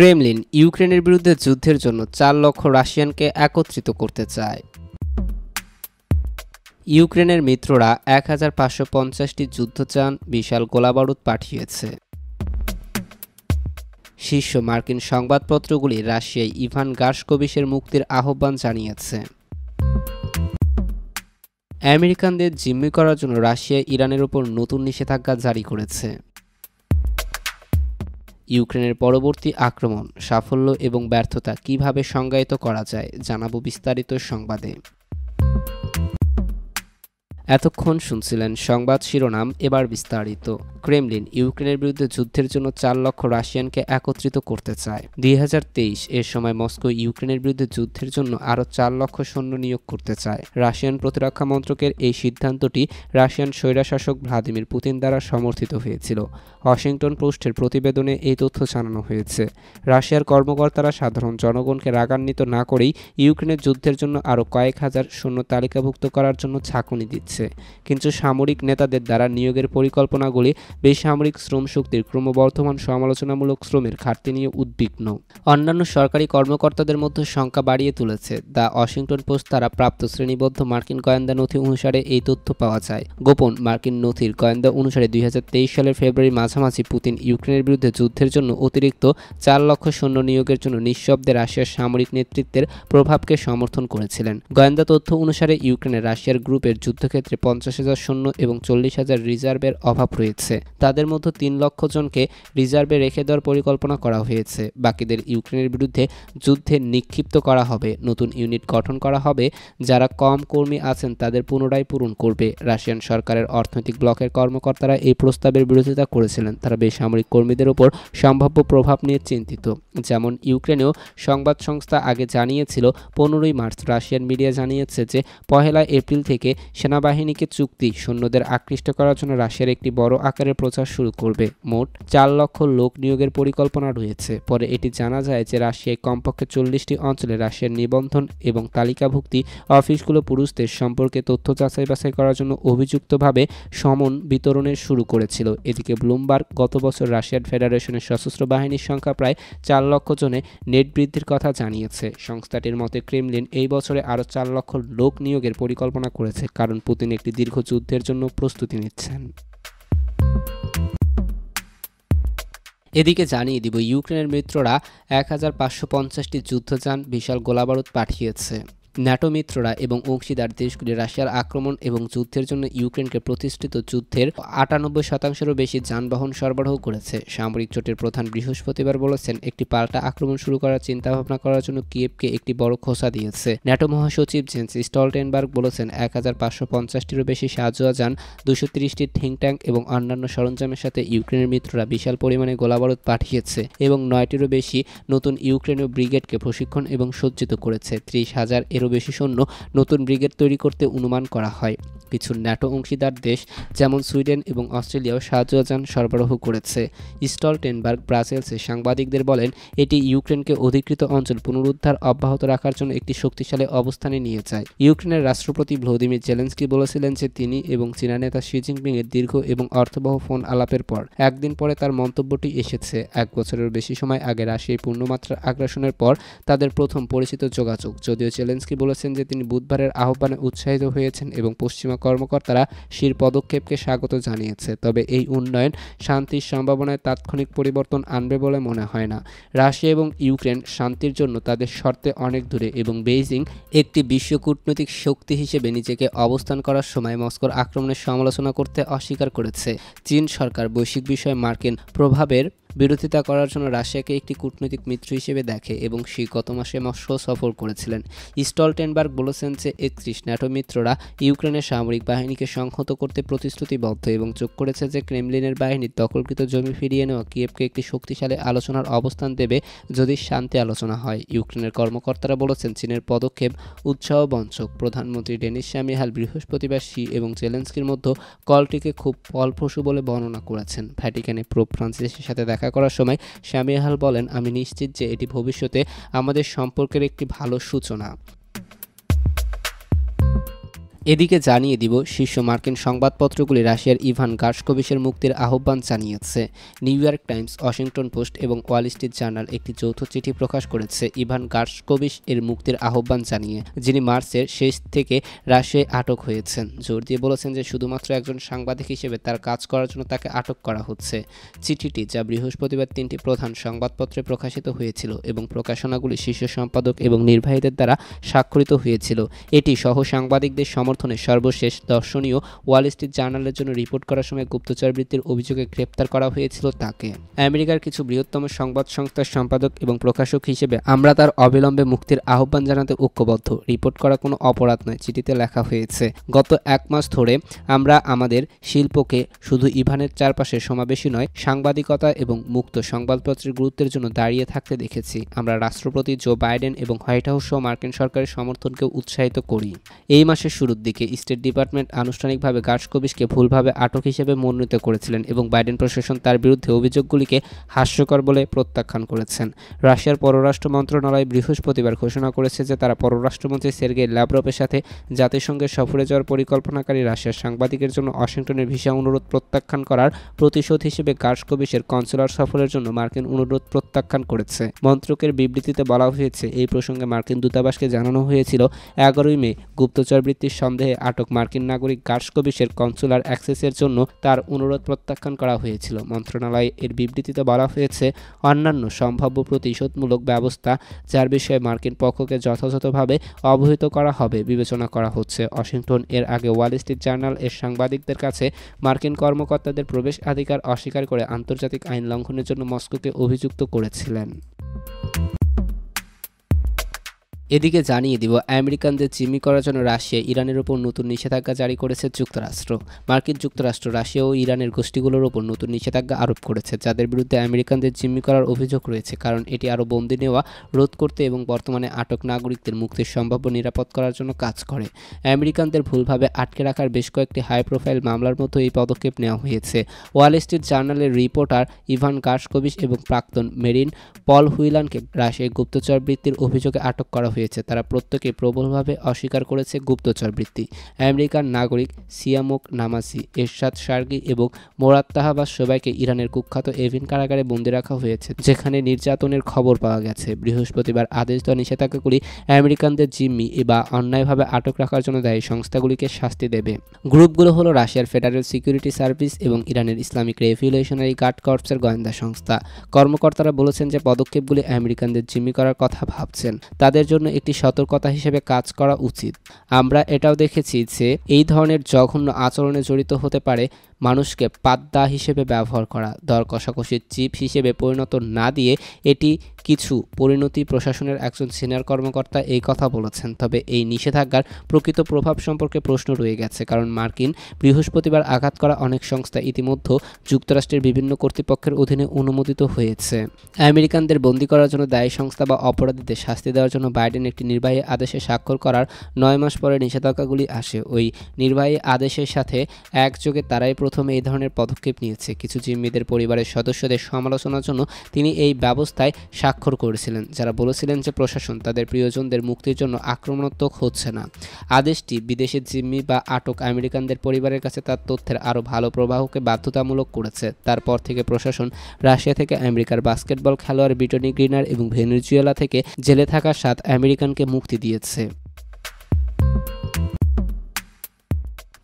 Kremlin ইউক্রেনের বিরুদ্ধে যুদ্ধের জন্য চার লক্ষ রাশিয়ানকে একত্রিত করতে চায় ইউক্রেনের মিত্ররা এক হাজার পাঁচশো পঞ্চাশটি চান বিশাল গোলাবারুদ পাঠিয়েছে শীর্ষ মার্কিন সংবাদপত্রগুলি রাশিয়ায় ইভান গার্সকোবিসের মুক্তির আহ্বান জানিয়েছে আমেরিকানদের জিম্মি করার জন্য রাশিয়া ইরানের ওপর নতুন নিষেধাজ্ঞা জারি করেছে ইউক্রেনের পরবর্তী আক্রমণ সাফল্য এবং ব্যর্থতা কিভাবে সংজ্ঞায়িত করা যায় জানাবো বিস্তারিত সংবাদে এতক্ষণ শুনছিলেন সংবাদ শিরোনাম এবার বিস্তারিত ক্রেমলিন ইউক্রেনের বিরুদ্ধে যুদ্ধের জন্য চার লক্ষ রাশিয়ানকে একত্রিত করতে চায় দুই এর সময় মস্কো ইউক্রেনের বিরুদ্ধে যুদ্ধের জন্য আরও চার লক্ষ সৈন্য নিয়োগ করতে চায় রাশিয়ান প্রতিরক্ষা মন্ত্রকের এই সিদ্ধান্তটি রাশিয়ান স্বৈরাশাসক ভ্লাদিমির পুতিন দ্বারা সমর্থিত হয়েছিল ওয়াশিংটন পোস্টের প্রতিবেদনে এই তথ্য জানানো হয়েছে রাশিয়ার কর্মকর্তারা সাধারণ জনগণকে রাগান্বিত না করেই ইউক্রেনের যুদ্ধের জন্য আরও কয়েক হাজার সৈন্য তালিকাভুক্ত করার জন্য ঝাঁকুনি দিচ্ছে হয়েছে কিন্তু সামরিক নেতাদের দ্বারা নিয়োগের পরিকল্পনাগুলি বেসামরিক শ্রম শক্তির ক্রমবর্ধমান সমালোচনামূলক শ্রমের ঘাটতি নিয়ে উদ্বিগ্ন অন্যান্য সরকারি কর্মকর্তাদের মধ্যে সংখ্যা বাড়িয়ে তুলেছে দ্য ওয়াশিংটন পোস্ট দ্বারা প্রাপ্ত শ্রেণীবদ্ধ মার্কিন গোয়েন্দা নথি অনুসারে এই তথ্য পাওয়া যায় গোপন মার্কিন নথির গোয়েন্দা অনুসারে দুই সালের ফেব্রুয়ারি মাঝামাঝি পুতিন ইউক্রেনের বিরুদ্ধে যুদ্ধের জন্য অতিরিক্ত চার লক্ষ সৈন্য নিয়োগের জন্য নিঃশব্দে রাশিয়ার সামরিক নেতৃত্বের প্রভাবকে সমর্থন করেছিলেন গোয়েন্দা তথ্য অনুসারে ইউক্রেনে রাশিয়ার গ্রুপের যুদ্ধক্ষেত্রে ক্ষেত্রে পঞ্চাশ হাজার শূন্য এবং চল্লিশ হাজার রিজার্ভের অভাব রয়েছে তাদের মধ্যে তিন লক্ষ জনকে রিজার্ভে রেখে দেওয়ার পরিকল্পনা করা হয়েছে বাকিদের ইউক্রেনের বিরুদ্ধে যুদ্ধে নিক্ষিপ্ত করা হবে নতুন ইউনিট গঠন করা হবে যারা কম কর্মী আছেন তাদের পুনরায় পূরণ করবে রাশিয়ান সরকারের অর্থনৈতিক ব্লকের কর্মকর্তারা এই প্রস্তাবের বিরোধিতা করেছিলেন তারা বেসামরিক কর্মীদের ওপর সম্ভাব্য প্রভাব নিয়ে চিন্তিত যেমন ইউক্রেনেও সংবাদ সংস্থা আগে জানিয়েছিল পনেরোই মার্চ রাশিয়ান মিডিয়া জানিয়েছে যে পহেলা এপ্রিল থেকে সেনাবাহিনী বাহিনীকে চুক্তি সৈন্যদের আকৃষ্ট করার জন্য রাশিয়ার একটি বড় আকারের প্রচার শুরু করবে মোট চার লক্ষ লোক নিয়োগের পরিকল্পনা রয়েছে পরে এটি জানা যায় যে রাশিয়ায় কমপক্ষে চল্লিশটি অঞ্চলে রাশিয়ার নিবন্ধন এবং তালিকাভুক্তি অফিসগুলো পুরুষদের সম্পর্কে তথ্য যাচাই বাছাই করার জন্য অভিযুক্তভাবে সমন বিতরণের শুরু করেছিল এদিকে ব্লুমবার্গ গত বছর রাশিয়ার ফেডারেশনের সশস্ত্র বাহিনীর সংখ্যা প্রায় চার লক্ষ জনে নেট বৃদ্ধির কথা জানিয়েছে সংস্থাটির মতে ক্রেমলিন এই বছরে আরও চার লক্ষ লোক নিয়োগের পরিকল্পনা করেছে কারণ পুতিন তিনি একটি দীর্ঘ যুদ্ধের জন্য প্রস্তুতি নিচ্ছেন এদিকে জানিয়ে দিব ইউক্রেনের মিত্ররা এক হাজার পাঁচশো পঞ্চাশটি যুদ্ধযান বিশাল গোলাবারুদ পাঠিয়েছে ন্যাটো মিত্ররা এবং অংশীদার দেশগুলি রাশিয়ার আক্রমণ এবং যুদ্ধের জন্য ইউক্রেনকে প্রতিষ্ঠিত যুদ্ধের আটানব্বই শতাংশেরও বেশি যানবাহন সরবরাহ করেছে সামরিক জোটের প্রধান বৃহস্পতিবার বলেছেন একটি পাল্টা আক্রমণ শুরু করার চিন্তাভাবনা করার জন্য কিয়েভকে একটি বড় খোসা দিয়েছে ন্যাটো মহাসচিব জেন্স স্টলটেনবার্গ বলেছেন এক হাজার পাঁচশো পঞ্চাশটিরও বেশি সাহায্য যান দুশো তিরিশটি থিঙ্ক ট্যাঙ্ক এবং অন্যান্য সরঞ্জামের সাথে ইউক্রেনের মিত্ররা বিশাল পরিমাণে গোলাবারুদ পাঠিয়েছে এবং নয়টিরও বেশি নতুন ইউক্রেনীয় ব্রিগেডকে প্রশিক্ষণ এবং সজ্জিত করেছে ত্রিশ হাজার এরও হাজারেরও বেশি সৈন্য নতুন ব্রিগেড তৈরি করতে অনুমান করা হয় কিছু ন্যাটো অংশীদার দেশ যেমন সুইডেন এবং অস্ট্রেলিয়াও সাহায্যযান সরবরাহ করেছে স্টলটেনবার্গ ব্রাসেলসে সাংবাদিকদের বলেন এটি ইউক্রেনকে অধিকৃত অঞ্চল পুনরুদ্ধার অব্যাহত রাখার জন্য একটি শক্তিশালী অবস্থানে নিয়ে যায় ইউক্রেনের রাষ্ট্রপতি ভ্লোদিমির জেলেন্সকি বলেছিলেন যে তিনি এবং চীনা নেতা শি জিনপিংয়ের দীর্ঘ এবং অর্থবহ ফোন আলাপের পর একদিন পরে তার মন্তব্যটি এসেছে এক বছরের বেশি সময় আগে রাশিয়ায় পূর্ণমাত্রার আগ্রাসনের পর তাদের প্রথম পরিচিত যোগাযোগ যদিও চ্যালেঞ্জ জেলেনস্কি বলেছেন যে তিনি বুধবারের আহ্বানে উৎসাহিত হয়েছেন এবং পশ্চিমা কর্মকর্তারা শির পদক্ষেপকে স্বাগত জানিয়েছে তবে এই উন্নয়ন শান্তির সম্ভাবনায় তাৎক্ষণিক পরিবর্তন আনবে বলে মনে হয় না রাশিয়া এবং ইউক্রেন শান্তির জন্য তাদের শর্তে অনেক দূরে এবং বেইজিং একটি বিশ্ব কূটনৈতিক শক্তি হিসেবে নিজেকে অবস্থান করার সময় মস্কোর আক্রমণের সমালোচনা করতে অস্বীকার করেছে চীন সরকার বৈশ্বিক বিষয়ে মার্কিন প্রভাবের বিরোধিতা করার জন্য রাশিয়াকে একটি কূটনৈতিক মিত্র হিসেবে দেখে এবং সে গত মাসে মস্কো সফর করেছিলেন স্টলটেনবার্গ বলেছেন যে একত্রিশ ন্যাটো মিত্ররা ইউক্রেনের সামরিক বাহিনীকে সংহত করতে প্রতিশ্রুতিবদ্ধ এবং যোগ করেছে যে ক্রেমলিনের বাহিনীর দখলকৃত জমি ফিরিয়ে নেওয়া কিয়েভকে একটি শক্তিশালী আলোচনার অবস্থান দেবে যদি শান্তি আলোচনা হয় ইউক্রেনের কর্মকর্তারা বলেছেন চীনের পদক্ষেপ উৎসাহবঞ্চক প্রধানমন্ত্রী ডেনিস শামিহাল বৃহস্পতিবার শি এবং জেলেন্সকির মধ্যে কলটিকে খুব ফলপ্রসূ বলে বর্ণনা করেছেন ভ্যাটিকানে প্রো ফ্রান্সিসের সাথে দেখা দেখা করার সময় স্বামী বলেন আমি নিশ্চিত যে এটি ভবিষ্যতে আমাদের সম্পর্কের একটি ভালো সূচনা এদিকে জানিয়ে দিব শীর্ষ মার্কিন সংবাদপত্রগুলি রাশিয়ার ইভান গার্সকোভিসের মুক্তির আহ্বান জানিয়েছে New York Times Washington Post এবং ওয়াল স্ট্রিট জার্নাল একটি যৌথ চিঠি প্রকাশ করেছে ইভান গার্সকোভিস এর মুক্তির আহ্বান জানিয়ে যিনি মার্চের শেষ থেকে রাশিয়ায় আটক হয়েছেন জোর দিয়ে বলেছেন যে শুধুমাত্র একজন সাংবাদিক হিসেবে তার কাজ করার জন্য তাকে আটক করা হচ্ছে চিঠিটি যা বৃহস্পতিবার তিনটি প্রধান সংবাদপত্রে প্রকাশিত হয়েছিল এবং প্রকাশনাগুলি শীর্ষ সম্পাদক এবং নির্বাহীদের দ্বারা স্বাক্ষরিত হয়েছিল এটি সহ সাংবাদিকদের সমর্থন সমর্থনে সর্বশেষ দর্শনীয় ওয়াল স্ট্রিট জার্নালের জন্য রিপোর্ট করার সময় গুপ্তচর বৃত্তির অভিযোগে গ্রেপ্তার করা হয়েছিল তাকে আমেরিকার কিছু বৃহত্তম সংবাদ সংস্থার সম্পাদক এবং প্রকাশক হিসেবে আমরা তার অবিলম্বে মুক্তির আহ্বান জানাতে ঐক্যবদ্ধ রিপোর্ট করা কোনো অপরাধ নয় চিঠিতে লেখা হয়েছে গত এক মাস ধরে আমরা আমাদের শিল্পকে শুধু ইভানের চারপাশে সমাবেশী নয় সাংবাদিকতা এবং মুক্ত সংবাদপত্রের গুরুত্বের জন্য দাঁড়িয়ে থাকতে দেখেছি আমরা রাষ্ট্রপতি জো বাইডেন এবং হোয়াইট হাউস সহ মার্কিন সরকারের সমর্থনকে উৎসাহিত করি এই মাসের শুরুর দিকে স্টেট ডিপার্টমেন্ট আনুষ্ঠানিকভাবে গার্সকোবিসকে ভুলভাবে আটক হিসেবে মনোনীত করেছিলেন এবং বাইডেন প্রশাসন তার বিরুদ্ধে অভিযোগগুলিকে হাস্যকর বলে প্রত্যাখ্যান করেছেন রাশিয়ার পররাষ্ট্র মন্ত্রণালয় বৃহস্পতিবার ঘোষণা করেছে যে তারা পররাষ্ট্রমন্ত্রী সের্গে ল্যাব্রভের সাথে জাতিসংঘের সফরে যাওয়ার পরিকল্পনাকারী রাশিয়ার সাংবাদিকের জন্য ওয়াশিংটনের ভিসা অনুরোধ প্রত্যাখ্যান করার প্রতিশোধ হিসেবে গার্সকোবিসের কনসুলার সফরের জন্য মার্কিন অনুরোধ প্রত্যাখ্যান করেছে মন্ত্রকের বিবৃতিতে বলা হয়েছে এই প্রসঙ্গে মার্কিন দূতাবাসকে জানানো হয়েছিল এগারোই মে গুপ্তচরবৃত্তির সন্দেহে আটক মার্কিন নাগরিক গার্সকোবিসের কনসুলার অ্যাক্সেসের জন্য তার অনুরোধ প্রত্যাখ্যান করা হয়েছিল মন্ত্রণালয়ে এর বিবৃতিতে বলা হয়েছে অন্যান্য সম্ভাব্য প্রতিশোধমূলক ব্যবস্থা যার বিষয়ে মার্কিন পক্ষকে যথাযথভাবে অবহিত করা হবে বিবেচনা করা হচ্ছে ওয়াশিংটন এর আগে ওয়াল স্ট্রিট জার্নাল এর সাংবাদিকদের কাছে মার্কিন কর্মকর্তাদের প্রবেশ অধিকার অস্বীকার করে আন্তর্জাতিক আইন লঙ্ঘনের জন্য মস্কোকে অভিযুক্ত করেছিলেন এদিকে জানিয়ে দিব আমেরিকানদের জিম্মি করার জন্য রাশিয়া ইরানের ওপর নতুন নিষেধাজ্ঞা জারি করেছে যুক্তরাষ্ট্র মার্কিন যুক্তরাষ্ট্র রাশিয়া ও ইরানের গোষ্ঠীগুলোর ওপর নতুন নিষেধাজ্ঞা আরোপ করেছে যাদের বিরুদ্ধে আমেরিকানদের জিম্মি করার অভিযোগ রয়েছে কারণ এটি আরও বন্দি নেওয়া রোধ করতে এবং বর্তমানে আটক নাগরিকদের মুক্তির সম্ভাব্য নিরাপদ করার জন্য কাজ করে আমেরিকানদের ভুলভাবে আটকে রাখার বেশ কয়েকটি হাই প্রোফাইল মামলার মতো এই পদক্ষেপ নেওয়া হয়েছে ওয়াল স্ট্রিট জার্নালের রিপোর্টার ইভান গার্সকোভিস এবং প্রাক্তন মেরিন পল হুইলানকে রাশিয়ায় গুপ্তচর বৃত্তির অভিযোগে আটক করা হয়েছে তারা প্রত্যেকে প্রবলভাবে অস্বীকার করেছে গুপ্তচরবৃত্তি আমেরিকার নাগরিক সিয়ামুক নামাসি এরশাদ সার্গি এবং মোরাদ তাহাবাস সবাইকে ইরানের কুখ্যাত এভিন কারাগারে বন্দী রাখা হয়েছে যেখানে নির্যাতনের খবর পাওয়া গেছে বৃহস্পতিবার আদেশ দেওয়া নিষেধাজ্ঞাগুলি আমেরিকানদের জিম্মি বা অন্যায়ভাবে আটক রাখার জন্য দায়ী সংস্থাগুলিকে শাস্তি দেবে গ্রুপগুলো হলো রাশিয়ার ফেডারেল সিকিউরিটি সার্ভিস এবং ইরানের ইসলামিক রেভিউলেশনারি গার্ড কর্পসের গোয়েন্দা সংস্থা কর্মকর্তারা বলেছেন যে পদক্ষেপগুলি আমেরিকানদের জিম্মি করার কথা ভাবছেন তাদের জন্য একটি সতর্কতা হিসেবে কাজ করা উচিত আমরা এটাও দেখেছি যে এই ধরনের জঘন্য আচরণে জড়িত হতে পারে মানুষকে পাদ্দা হিসেবে ব্যবহার করা দর কষাকষির চিপ হিসেবে পরিণত না দিয়ে এটি কিছু পরিণতি প্রশাসনের একজন সিনিয়র কর্মকর্তা এই কথা বলেছেন তবে এই নিষেধাজ্ঞার প্রকৃত প্রভাব সম্পর্কে প্রশ্ন রয়ে গেছে কারণ মার্কিন বৃহস্পতিবার আঘাত করা অনেক সংস্থা ইতিমধ্যে যুক্তরাষ্ট্রের বিভিন্ন কর্তৃপক্ষের অধীনে অনুমোদিত হয়েছে আমেরিকানদের বন্দি করার জন্য দায়ী সংস্থা বা অপরাধীদের শাস্তি দেওয়ার জন্য বাইডেন একটি নির্বাহী আদেশে স্বাক্ষর করার নয় মাস পরে নিষেধাজ্ঞাগুলি আসে ওই নির্বাহী আদেশের সাথে একযোগে তারাই প্রথমে এই ধরনের পদক্ষেপ নিয়েছে কিছু জিম্মিদের পরিবারের সদস্যদের সমালোচনার জন্য তিনি এই ব্যবস্থায় স্বাক্ষর করেছিলেন যারা বলেছিলেন যে প্রশাসন তাদের প্রিয়জনদের মুক্তির জন্য আক্রমণাত্মক হচ্ছে না আদেশটি বিদেশের জিম্মি বা আটক আমেরিকানদের পরিবারের কাছে তার তথ্যের আরও ভালো প্রবাহকে বাধ্যতামূলক করেছে তারপর থেকে প্রশাসন রাশিয়া থেকে আমেরিকার বাস্কেটবল খেলোয়াড় ব্রিটনি গ্রিনার এবং ভেনেজুয়েলা থেকে জেলে থাকা সাত আমেরিকানকে মুক্তি দিয়েছে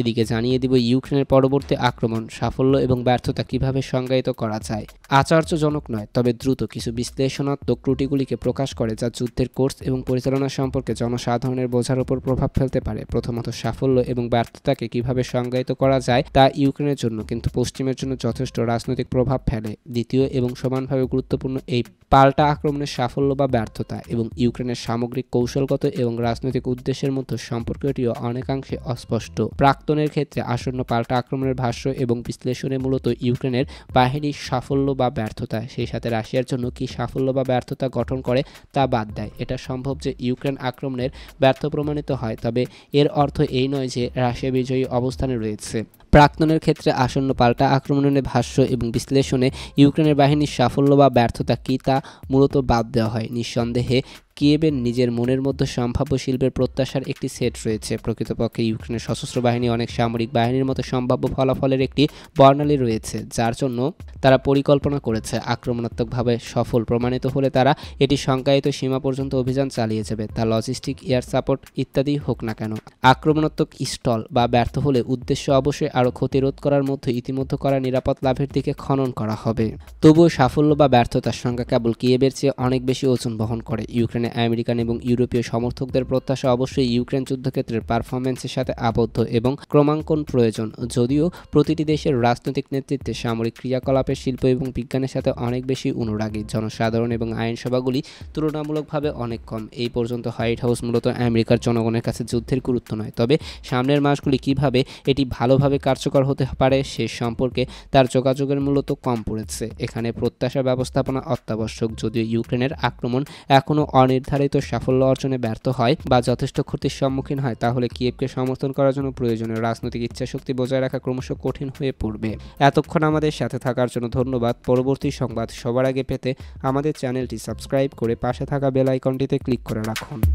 এদিকে জানিয়ে দিব ইউক্রেনের পরবর্তী আক্রমণ সাফল্য এবং ব্যর্থতা কিভাবে সংজ্ঞায়িত করা যায় আচার্যজনক নয় তবে দ্রুত কিছু বিশ্লেষণাত্মক ত্রুটিগুলিকে প্রকাশ করে যা যুদ্ধের কোর্স এবং পরিচালনা সম্পর্কে জনসাধারণের বোঝার উপর প্রভাব ফেলতে পারে প্রথমত সাফল্য এবং ব্যর্থতাকে কিভাবে সংজ্ঞায়িত করা যায় তা ইউক্রেনের জন্য কিন্তু পশ্চিমের জন্য যথেষ্ট রাজনৈতিক প্রভাব ফেলে দ্বিতীয় এবং সমানভাবে গুরুত্বপূর্ণ এই পাল্টা আক্রমণের সাফল্য বা ব্যর্থতা এবং ইউক্রেনের সামগ্রিক কৌশলগত এবং রাজনৈতিক উদ্দেশ্যের মধ্যে সম্পর্কটিও অনেকাংশে অস্পষ্ট প্রাক পরিবর্তনের ক্ষেত্রে আসন্ন পাল্টা আক্রমণের ভাষ্য এবং বিশ্লেষণে মূলত ইউক্রেনের বাহিনীর সাফল্য বা ব্যর্থতা সেই সাথে রাশিয়ার জন্য কি সাফল্য বা ব্যর্থতা গঠন করে তা বাদ দেয় এটা সম্ভব যে ইউক্রেন আক্রমণের ব্যর্থ প্রমাণিত হয় তবে এর অর্থ এই নয় যে রাশিয়া বিজয়ী অবস্থানে রয়েছে প্রাক্তনের ক্ষেত্রে আসন্ন পাল্টা আক্রমণের ভাষ্য এবং বিশ্লেষণে ইউক্রেনের বাহিনীর সাফল্য বা ব্যর্থতা কী তা মূলত বাদ দেওয়া হয় নিঃসন্দেহে কিয়েবের নিজের মনের মধ্যে সম্ভাব্য শিল্পের প্রত্যাশার একটি সেট রয়েছে প্রকৃতপক্ষে ইউক্রেনের সশস্ত্র বাহিনী অনেক সামরিক বাহিনীর মতো সম্ভাব্য ফলাফলের একটি বর্ণালী রয়েছে যার জন্য তারা পরিকল্পনা করেছে আক্রমণাত্মকভাবে সফল প্রমাণিত হলে তারা এটি সংজ্ঞায়িত সীমা পর্যন্ত অভিযান চালিয়ে যাবে তা লজিস্টিক এয়ার সাপোর্ট ইত্যাদি হোক না কেন আক্রমণাত্মক স্টল বা ব্যর্থ হলে উদ্দেশ্য অবশ্যই আরও ক্ষতিরোধ করার মধ্যে ইতিমধ্যে করা নিরাপদ লাভের দিকে খনন করা হবে তবুও সাফল্য বা ব্যর্থতার সংখ্যা কেবল কিয়েবের চেয়ে অনেক বেশি ওজন বহন করে ইউক্রেন যেখানে আমেরিকান এবং ইউরোপীয় সমর্থকদের প্রত্যাশা অবশ্যই ইউক্রেন যুদ্ধক্ষেত্রের পারফরমেন্সের সাথে আবদ্ধ এবং ক্রমাঙ্কন প্রয়োজন যদিও প্রতিটি দেশের রাজনৈতিক নেতৃত্বে সামরিক ক্রিয়াকলাপের শিল্প এবং বিজ্ঞানের সাথে অনেক বেশি অনুরাগী জনসাধারণ এবং আইনসভাগুলি তুলনামূলকভাবে অনেক কম এই পর্যন্ত হোয়াইট হাউস মূলত আমেরিকার জনগণের কাছে যুদ্ধের গুরুত্ব নয় তবে সামনের মাসগুলি কিভাবে এটি ভালোভাবে কার্যকর হতে পারে সে সম্পর্কে তার যোগাযোগের মূলত কম পড়েছে এখানে প্রত্যাশা ব্যবস্থাপনা অত্যাবশ্যক যদিও ইউক্রেনের আক্রমণ এখনও অনির নির্ধারিত সাফল্য অর্জনে ব্যর্থ হয় বা যথেষ্ট ক্ষতির সম্মুখীন হয় তাহলে কিয়েভকে সমর্থন করার জন্য প্রয়োজনীয় রাজনৈতিক ইচ্ছাশক্তি বজায় রাখা ক্রমশ কঠিন হয়ে পড়বে এতক্ষণ আমাদের সাথে থাকার জন্য ধন্যবাদ পরবর্তী সংবাদ সবার আগে পেতে আমাদের চ্যানেলটি সাবস্ক্রাইব করে পাশে থাকা বেল আইকনটিতে ক্লিক করে রাখুন